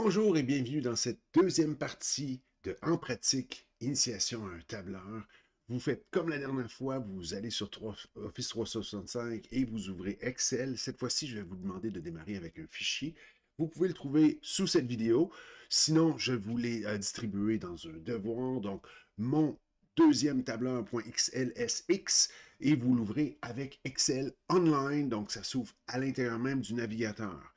Bonjour et bienvenue dans cette deuxième partie de En pratique, initiation à un tableur. Vous faites comme la dernière fois, vous allez sur Office 365 et vous ouvrez Excel. Cette fois-ci, je vais vous demander de démarrer avec un fichier. Vous pouvez le trouver sous cette vidéo. Sinon, je vous l'ai euh, distribué dans un devoir. Donc, mon deuxième tableur.xlsx et vous l'ouvrez avec Excel Online. Donc, ça s'ouvre à l'intérieur même du navigateur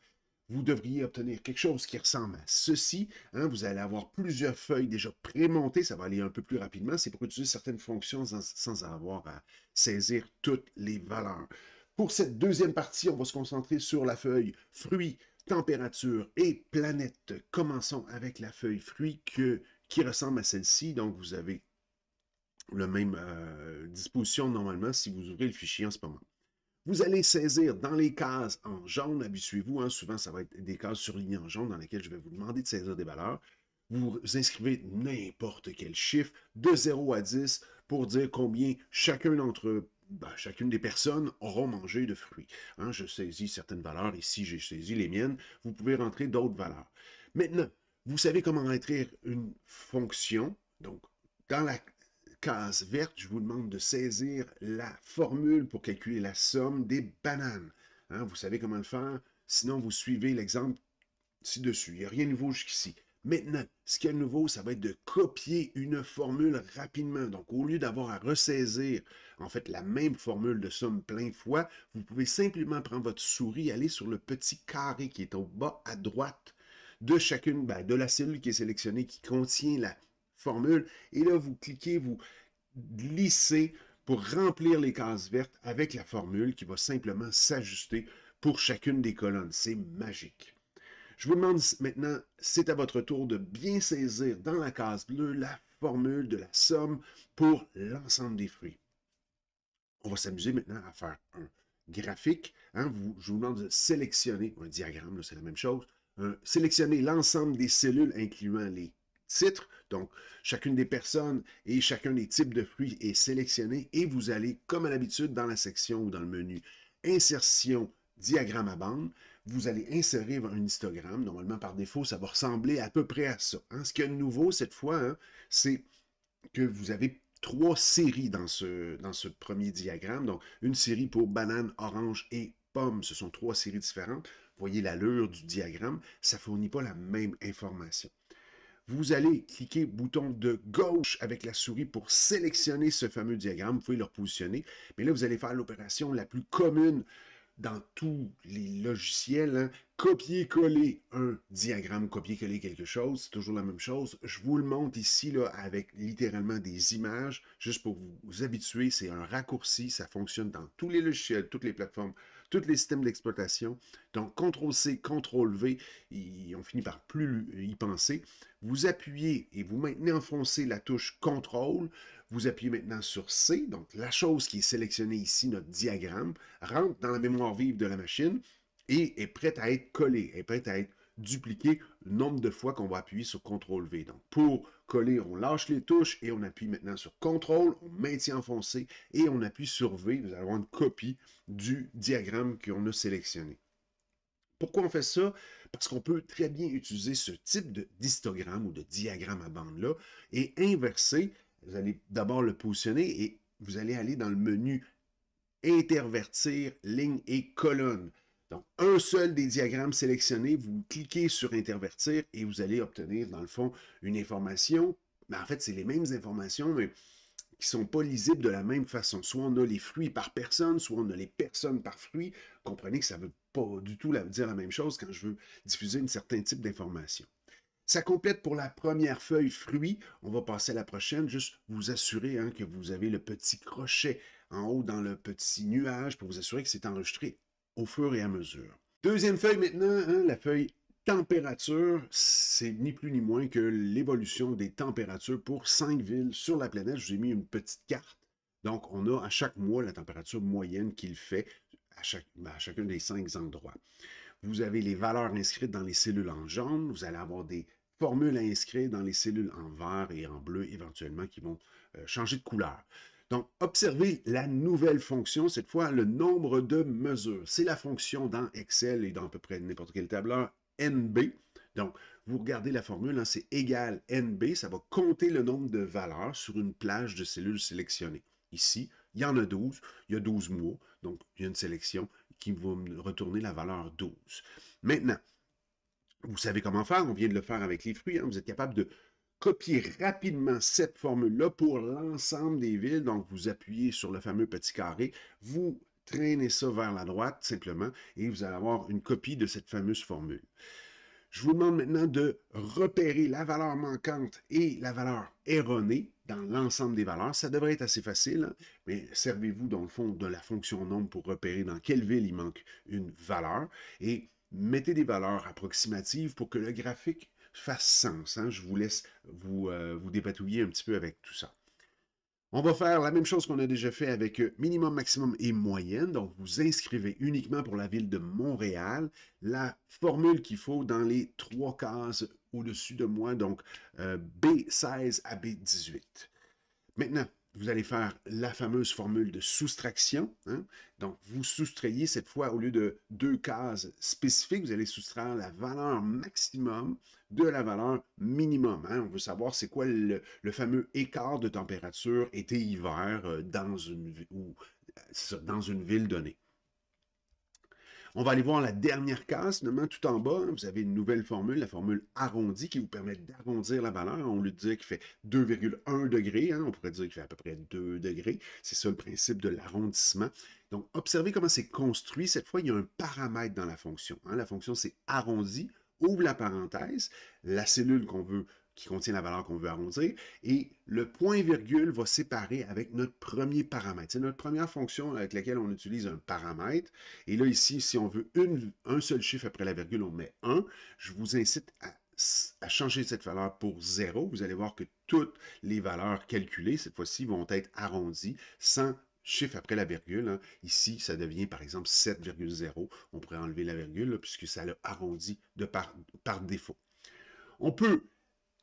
vous devriez obtenir quelque chose qui ressemble à ceci. Hein, vous allez avoir plusieurs feuilles déjà prémontées, ça va aller un peu plus rapidement. C'est pour utiliser certaines fonctions sans, avoir à saisir toutes les valeurs. Pour cette deuxième partie, on va se concentrer sur la feuille fruits, température et planète. Commençons avec la feuille fruits qui ressemble à celle-ci. Donc, vous avez la même euh, disposition normalement si vous ouvrez le fichier en ce moment. Vous allez saisir dans les cases en jaune, habituez-vous, hein, souvent ça va être des cases surlignées en jaune dans lesquelles je vais vous demander de saisir des valeurs. Vous inscrivez n'importe quel chiffre, de 0 à 10, pour dire combien chacun d'entre ben, chacune des personnes auront mangé de fruits. Hein. je saisis certaines valeurs, ici j'ai saisi les miennes, vous pouvez rentrer d'autres valeurs. Maintenant, vous savez comment écrire une fonction, donc dans la case verte, je vous demande de saisir la formule pour calculer la somme des bananes. Hein. vous savez comment le faire, sinon vous suivez l'exemple ci-dessus. Il n'y a rien de nouveau jusqu'ici. Maintenant, ce qui est nouveau, ça va être de copier une formule rapidement. Donc, au lieu d'avoir à ressaisir, en fait, la même formule de somme plein fois, vous pouvez simplement prendre votre souris, aller sur le petit carré qui est au bas à droite de chacune, ben, de la cellule qui est sélectionnée, qui contient la formule. Et là, vous cliquez, vous glissez pour remplir les cases vertes avec la formule qui va simplement s'ajuster pour chacune des colonnes. C'est magique. Je vous demande maintenant, c'est à votre tour de bien saisir dans la case bleue la formule de la somme pour l'ensemble des fruits. On va s'amuser maintenant à faire un graphique. Hein. vous, je vous demande de sélectionner, un diagramme, c'est la même chose, sélectionner l'ensemble des cellules incluant les titres, donc, chacune des personnes et chacun des types de fruits est sélectionné et vous allez, comme à l'habitude, dans la section ou dans le menu Insertion, diagramme à bande, vous allez insérer un histogramme. Normalement, par défaut, ça va ressembler à peu près à ça. Hein. Ce qui est nouveau cette fois, hein, c'est que vous avez trois séries dans ce, dans ce premier diagramme. Donc, une série pour banane, orange et pomme. Ce sont trois séries différentes. Voyez l'allure du diagramme. Ça ne fournit pas la même information vous allez cliquer bouton de gauche avec la souris pour sélectionner ce fameux diagramme. Vous pouvez le repositionner. Mais là, vous allez faire l'opération la plus commune dans tous les logiciels, hein, copier-coller un diagramme, copier-coller quelque chose, c'est toujours la même chose. Je vous le montre ici là, avec littéralement des images, juste pour vous habituer. C'est un raccourci, ça fonctionne dans tous les logiciels, toutes les plateformes, tous les systèmes d'exploitation. Donc, CTRL-C, CTRL-V, on finit par plus y penser. Vous appuyez et vous maintenez enfoncé la touche CTRL, vous appuyez maintenant sur C, donc la chose qui est sélectionnée ici, notre diagramme, rentre dans la mémoire vive de la machine et est prête à être collée, est prête à être dupliquée le nombre de fois qu'on va appuyer sur CTRL V. Donc pour coller, on lâche les touches et on appuie maintenant sur CTRL, on maintient enfoncé et on appuie sur V. Vous allons avoir une copie du diagramme qu'on a sélectionné. Pourquoi on fait ça? Parce qu'on peut très bien utiliser ce type de d'histogramme ou de diagramme à bande-là et inverser vous allez d'abord le positionner et vous allez aller dans le menu Intervertir, ligne et colonnes ». Donc, un seul des diagrammes sélectionnés, vous cliquez sur Intervertir et vous allez obtenir, dans le fond, une information. Mais ben, en fait, c'est les mêmes informations, mais qui ne sont pas lisibles de la même façon. Soit on a les fruits par personne, soit on a les personnes par fruit. Comprenez que ça ne veut pas du tout dire la même chose quand je veux diffuser un certain type d'information. Ça complète pour la première feuille fruit. On va passer à la prochaine. Juste vous assurer hein, que vous avez le petit crochet en haut dans le petit nuage pour vous assurer que c'est enregistré au fur et à mesure. Deuxième feuille maintenant, hein, la feuille température, c'est ni plus ni moins que l'évolution des températures pour cinq villes sur la planète. Je vous ai mis une petite carte. Donc, on a à chaque mois la température moyenne qu'il fait à chacun des cinq endroits vous avez les valeurs inscrites dans les cellules en jaune, vous allez avoir des formules inscrites dans les cellules en vert et en bleu éventuellement qui vont euh, changer de couleur. Donc, observez la nouvelle fonction, cette fois le nombre de mesures. C'est la fonction dans Excel et dans à peu près n'importe quel tableur, NB. Donc, vous regardez la formule, hein, c'est égal NB, ça va compter le nombre de valeurs sur une plage de cellules sélectionnées. Ici, il y en a 12, il y a 12 mois, donc il y a une sélection qui va me retourner la valeur 12. Maintenant, vous savez comment faire, on vient de le faire avec les fruits, hein. vous êtes capable de copier rapidement cette formule-là pour l'ensemble des villes, donc vous appuyez sur le fameux petit carré, vous traînez ça vers la droite simplement, et vous allez avoir une copie de cette fameuse formule. Je vous demande maintenant de repérer la valeur manquante et la valeur erronée dans l'ensemble des valeurs. Ça devrait être assez facile, hein, mais servez-vous dans le fond de la fonction nombre pour repérer dans quelle ville il manque une valeur et mettez des valeurs approximatives pour que le graphique fasse sens. Hein. Je vous laisse vous, euh, vous dépatouiller un petit peu avec tout ça. On va faire la même chose qu'on a déjà fait avec euh, minimum, maximum et moyenne. Donc, vous inscrivez uniquement pour la ville de Montréal la formule qu'il faut dans les trois cases au-dessus de moi, donc euh, B16 à B18. Maintenant, vous allez faire la fameuse formule de soustraction. Hein. Donc, vous soustrayez cette fois, au lieu de deux cases spécifiques, vous allez soustraire la valeur maximum de la valeur minimum. Hein. On veut savoir c'est quoi le, fameux écart de température été-hiver euh, euh, dans une ville donnée. On va aller voir la dernière case, tout en bas. Vous avez une nouvelle formule, la formule arrondie, qui vous permet d'arrondir la valeur. On lui dit qu'il fait 2,1 degrés. Hein. on pourrait dire qu'il fait à peu près 2 degrés. C'est ça le principe de l'arrondissement. Donc, observez comment c'est construit. Cette fois, il y a un paramètre dans la fonction. Hein. La fonction, c'est arrondi ouvre la parenthèse, la cellule qu'on veut qui contient la valeur qu'on veut arrondir, et le point-virgule va séparer avec notre premier paramètre. C'est notre première fonction avec laquelle on utilise un paramètre. Et là, ici, si on veut une, un seul chiffre après la virgule, on met 1. Je vous incite à changer cette valeur pour 0, vous allez voir que toutes les valeurs calculées, cette fois-ci, vont être arrondies sans chiffre après la virgule. Hein. Ici, ça devient par exemple 7,0. On pourrait enlever la virgule puisque ça l'a arrondi de par, par défaut. On peut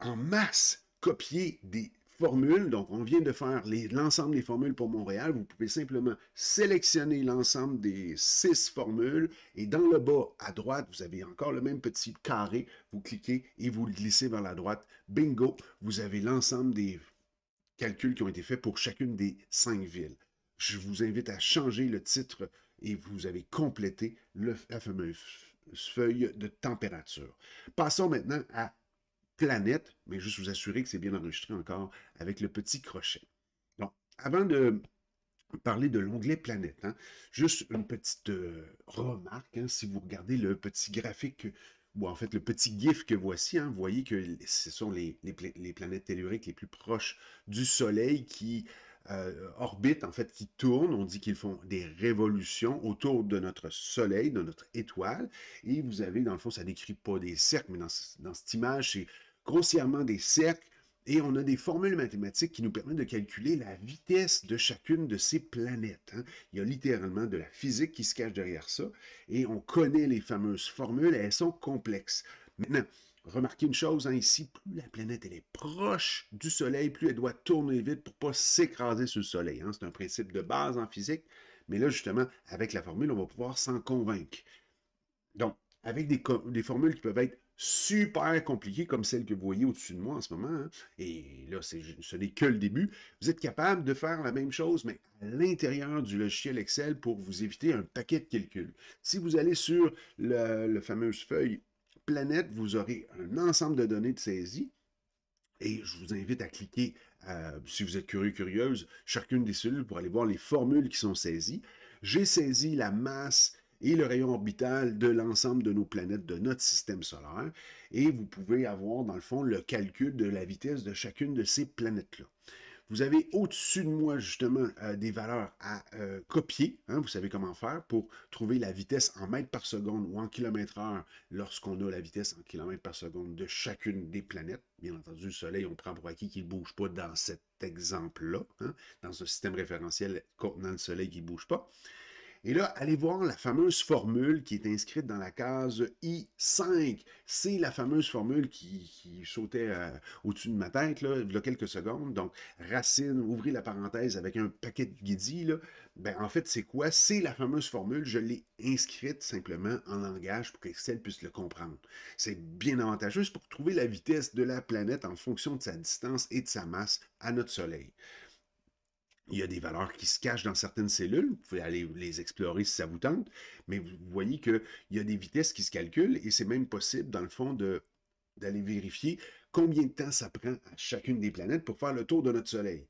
en masse copier des formules. Donc, on vient de faire l'ensemble des formules pour Montréal. Vous pouvez simplement sélectionner l'ensemble des six formules. Et dans le bas, à droite, vous avez encore le même petit carré. Vous cliquez et vous le glissez vers la droite. Bingo! Vous avez l'ensemble des calculs qui ont été faits pour chacune des cinq villes. Je vous invite à changer le titre et vous avez complété le, la fameuse feuille de température. Passons maintenant à planète, mais juste vous assurer que c'est bien enregistré encore avec le petit crochet. Donc, avant de parler de l'onglet planète, hein, juste une petite euh, remarque, hein, si vous regardez le petit graphique ou en fait le petit GIF que voici, hein, vous voyez que ce sont les, planètes telluriques les plus proches du Soleil qui euh, orbitent, en fait, qui tournent. On dit qu'ils font des révolutions autour de notre Soleil, de notre étoile. Et vous avez, dans le fond, ça décrit pas des cercles, mais dans, dans cette image, c'est grossièrement des cercles, et on a des formules mathématiques qui nous permettent de calculer la vitesse de chacune de ces planètes. Hein. Il y a littéralement de la physique qui se cache derrière ça. Et on connaît les fameuses formules elles sont complexes. Maintenant, remarquez une chose hein, ici, plus la planète est proche du Soleil, plus elle doit tourner vite pour ne pas s'écraser sur le Soleil. Hein. C'est un principe de base en physique. Mais là, justement, avec la formule, on va pouvoir s'en convaincre. Donc, avec des formules qui peuvent être super compliquée comme celle que vous voyez au-dessus de moi en ce moment, hein. et là, ce n'est que le début, vous êtes capable de faire la même chose, mais à l'intérieur du logiciel Excel pour vous éviter un paquet de calculs. Si vous allez sur le, fameuse feuille planète, vous aurez un ensemble de données de saisie, et je vous invite à cliquer, euh, si vous êtes curieux, curieuse, chacune des cellules pour aller voir les formules qui sont saisies. J'ai saisi la masse et le rayon orbital de l'ensemble de nos planètes de notre système solaire. Et vous pouvez avoir, dans le fond, le calcul de la vitesse de chacune de ces planètes-là. Vous avez au-dessus de moi, justement, euh, des valeurs à euh, copier. Hein, vous savez comment faire pour trouver la vitesse en mètres par seconde ou en kilomètres heure lorsqu'on a la vitesse en kilomètres par seconde de chacune des planètes. Bien entendu, le Soleil, on prend pour acquis qu'il ne bouge pas dans cet exemple-là, hein, dans ce système référentiel contenant le Soleil qui ne bouge pas. Et là, allez voir la fameuse formule qui est inscrite dans la case I5. C'est la fameuse formule qui, sautait euh, au-dessus de ma tête, là, il y a quelques secondes. Donc, racine, ouvrez la parenthèse avec un paquet de guidis, là. Ben, en fait, c'est quoi? C'est la fameuse formule. Je l'ai inscrite simplement en langage pour qu'Excel puisse le comprendre. C'est bien avantageux pour trouver la vitesse de la planète en fonction de sa distance et de sa masse à notre Soleil. Il y a des valeurs qui se cachent dans certaines cellules. Vous pouvez aller les explorer si ça vous tente. Mais vous voyez qu'il y a des vitesses qui se calculent et c'est même possible, dans le fond, de d'aller vérifier combien de temps ça prend à chacune des planètes pour faire le tour de notre Soleil.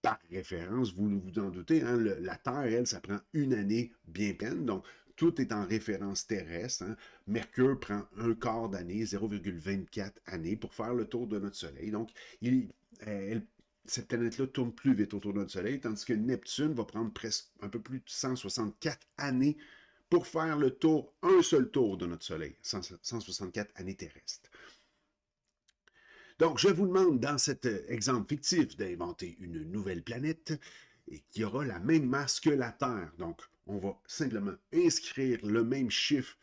Par référence, vous vous en doutez, hein, la Terre, elle, ça prend une année bien pleine. Donc, tout est en référence terrestre. Hein. Mercure prend un quart d'année, 0,24 années, pour faire le tour de notre Soleil. Donc, il, elle, cette planète-là tourne plus vite autour de notre Soleil, tandis que Neptune va prendre presque un peu plus de 164 années pour faire le tour, un seul tour de notre Soleil, 164 années terrestres. Donc, je vous demande, dans cet euh, exemple fictif, d'inventer une nouvelle planète et qui aura la même masse que la Terre. Donc, on va simplement inscrire le même chiffre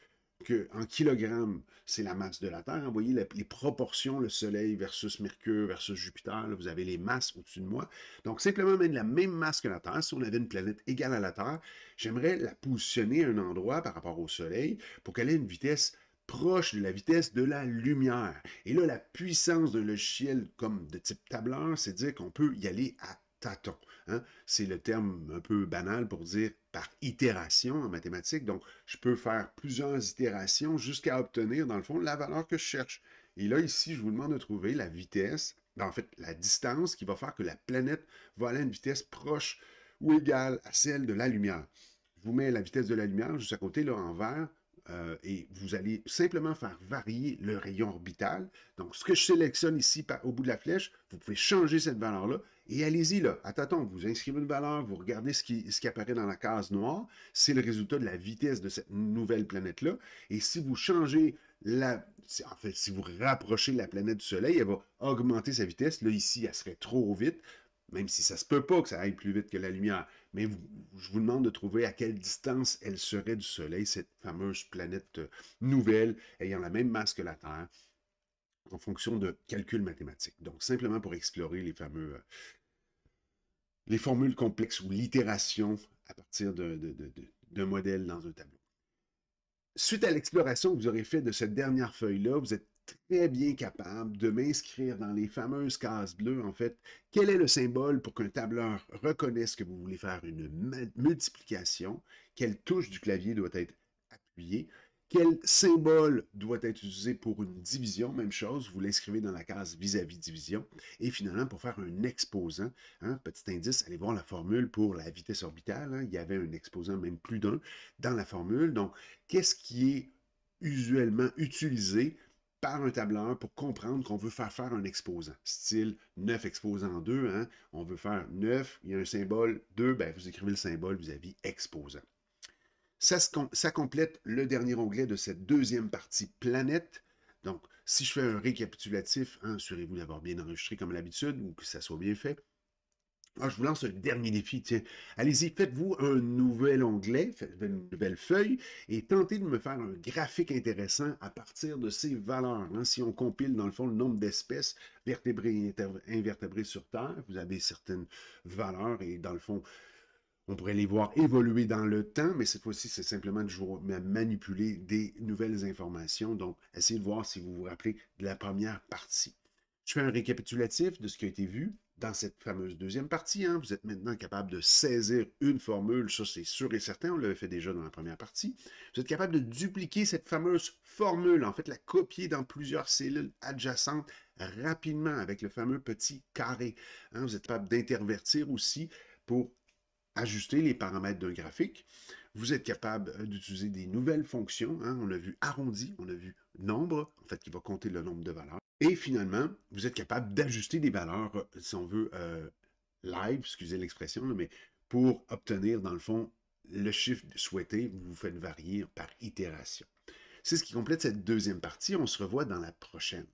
en kilogramme, c'est la masse de la Terre. vous voyez les proportions, le Soleil versus Mercure versus Jupiter, vous avez les masses au-dessus de moi. Donc, simplement même la même masse que la Terre, si on avait une planète égale à la Terre, j'aimerais la positionner à un endroit par rapport au Soleil pour qu'elle ait une vitesse proche de la vitesse de la lumière. Et là, la puissance d'un logiciel comme de type tableur, c'est dire qu'on peut y aller à tâton. Hein. C'est le terme un peu banal pour dire par itération en mathématiques. Donc, je peux faire plusieurs itérations jusqu'à obtenir, dans le fond, la valeur que je cherche. Et là, ici, je vous demande de trouver la vitesse, ben, en fait, la distance qui va faire que la planète va aller à une vitesse proche ou égale à celle de la lumière. Je vous mets la vitesse de la lumière juste à côté, là, en vert. Euh, et vous allez simplement faire varier le rayon orbital. Donc, ce que je sélectionne ici par, au bout de la flèche, vous pouvez changer cette valeur-là et allez-y là. Attends, vous inscrivez une valeur, vous regardez ce qui, ce qui apparaît dans la case noire. C'est le résultat de la vitesse de cette nouvelle planète-là. Et si vous changez la... En fait, si vous rapprochez la planète du Soleil, elle va augmenter sa vitesse. Là, ici, elle serait trop vite même si ça se peut pas que ça aille plus vite que la lumière mais je vous demande de trouver à quelle distance elle serait du Soleil, cette fameuse planète euh, nouvelle ayant la même masse que la Terre, en fonction de calculs mathématiques. Donc, simplement pour explorer les fameux... Euh, les formules complexes ou l'itération à partir d'un modèle dans un tableau. Suite à l'exploration que vous aurez faite de cette dernière feuille-là, vous êtes très bien capable de m'inscrire dans les fameuses cases bleues, en fait, quel est le symbole pour qu'un tableur reconnaisse que vous voulez faire une multiplication, quelle touche du clavier doit être appuyée, quel symbole doit être utilisé pour une division, même chose, vous l'inscrivez dans la case vis-à-vis division. Et finalement, pour faire un exposant, un hein, petit indice, allez voir la formule pour la vitesse orbitale, hein. il y avait un exposant, même plus d'un, dans la formule. Donc, qu'est-ce qui est usuellement utilisé par un tableur pour comprendre qu'on veut faire faire un exposant. Style 9 exposant 2, hein? on veut faire 9, il y a un symbole 2, ben vous écrivez le symbole vis-à-vis exposant. Ça, ça complète le dernier onglet de cette deuxième partie planète. Donc, si je fais un récapitulatif, hein, assurez-vous d'avoir bien enregistré comme l'habitude ou que ça soit bien fait. Ah, je vous lance le dernier défi, Allez-y, faites-vous un nouvel onglet, faites une nouvelle feuille et tentez de me faire un graphique intéressant à partir de ces valeurs. Hein. Si on compile, dans le fond, le nombre d'espèces vertébrées et invertébrées sur Terre, vous avez certaines valeurs et, dans le fond, on pourrait les voir évoluer dans le temps, mais cette fois-ci, c'est simplement de manipuler des nouvelles informations. Donc, essayez de voir si vous vous rappelez de la première partie. Je fais un récapitulatif de ce qui a été vu, dans cette fameuse deuxième partie. Hein. vous êtes maintenant capable de saisir une formule, ça c'est sûr et certain, on l'avait fait déjà dans la première partie. Vous êtes capable de dupliquer cette fameuse formule, en fait la copier dans plusieurs cellules adjacentes rapidement avec le fameux petit carré. Hein. vous êtes capable d'intervertir aussi pour ajuster les paramètres d'un graphique. Vous êtes capable euh, d'utiliser des nouvelles fonctions. Hein. on a vu arrondi, on a vu nombre, en fait qui va compter le nombre de valeurs. Et finalement, vous êtes capable d'ajuster des valeurs, euh, si on veut, euh, live, excusez l'expression, mais pour obtenir, dans le fond, le chiffre souhaité, vous vous faites varier par itération. C'est ce qui complète cette deuxième partie. On se revoit dans la prochaine.